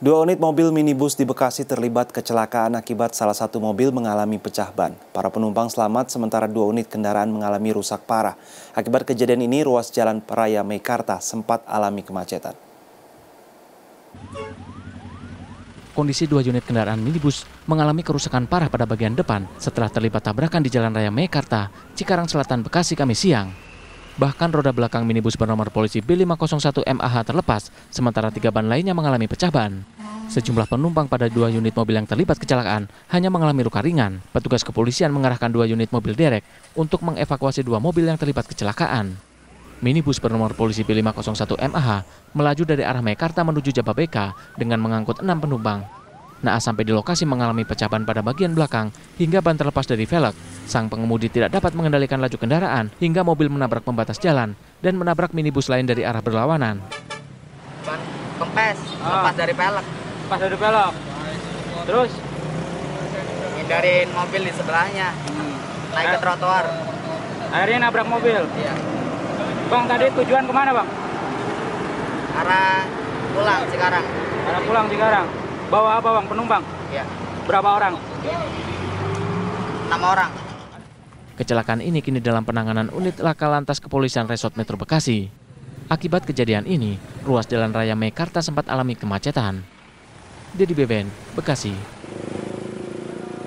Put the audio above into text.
Dua unit mobil minibus di Bekasi terlibat kecelakaan akibat salah satu mobil mengalami pecah ban. Para penumpang selamat sementara dua unit kendaraan mengalami rusak parah. Akibat kejadian ini ruas jalan Raya Meikarta sempat alami kemacetan. Kondisi dua unit kendaraan minibus mengalami kerusakan parah pada bagian depan setelah terlibat tabrakan di Jalan Raya Mekarta, Cikarang Selatan, Bekasi, Kamis siang. Bahkan roda belakang minibus bernomor polisi B501 MAH terlepas, sementara tiga ban lainnya mengalami pecah ban. Sejumlah penumpang pada dua unit mobil yang terlibat kecelakaan hanya mengalami luka ringan. Petugas kepolisian mengarahkan dua unit mobil derek untuk mengevakuasi dua mobil yang terlibat kecelakaan. Minibus bernomor polisi B501 MAH melaju dari arah Mekarta menuju Jababeka dengan mengangkut enam penumpang. Naas sampai di lokasi mengalami pecah ban pada bagian belakang hingga ban terlepas dari velg. Sang pengemudi tidak dapat mengendalikan laju kendaraan hingga mobil menabrak pembatas jalan dan menabrak minibus lain dari arah berlawanan. Ban kempes, oh. lepas dari velg, Lepas dari velg. Terus? Hindarin mobil di sebelahnya. Hmm. Naik ke trotoar. Akhirnya nabrak mobil? Iya. Bang, tadi tujuan kemana bang? Arah pulang sekarang. Arah pulang sekarang? Bawa apa bang? Penumpang? Iya. Berapa orang? Enam orang. Kecelakaan ini kini dalam penanganan unit laka lantas kepolisian Resort Metro Bekasi. Akibat kejadian ini, ruas Jalan Raya Mekarta sempat alami kemacetan. Dedi Beben, Bekasi.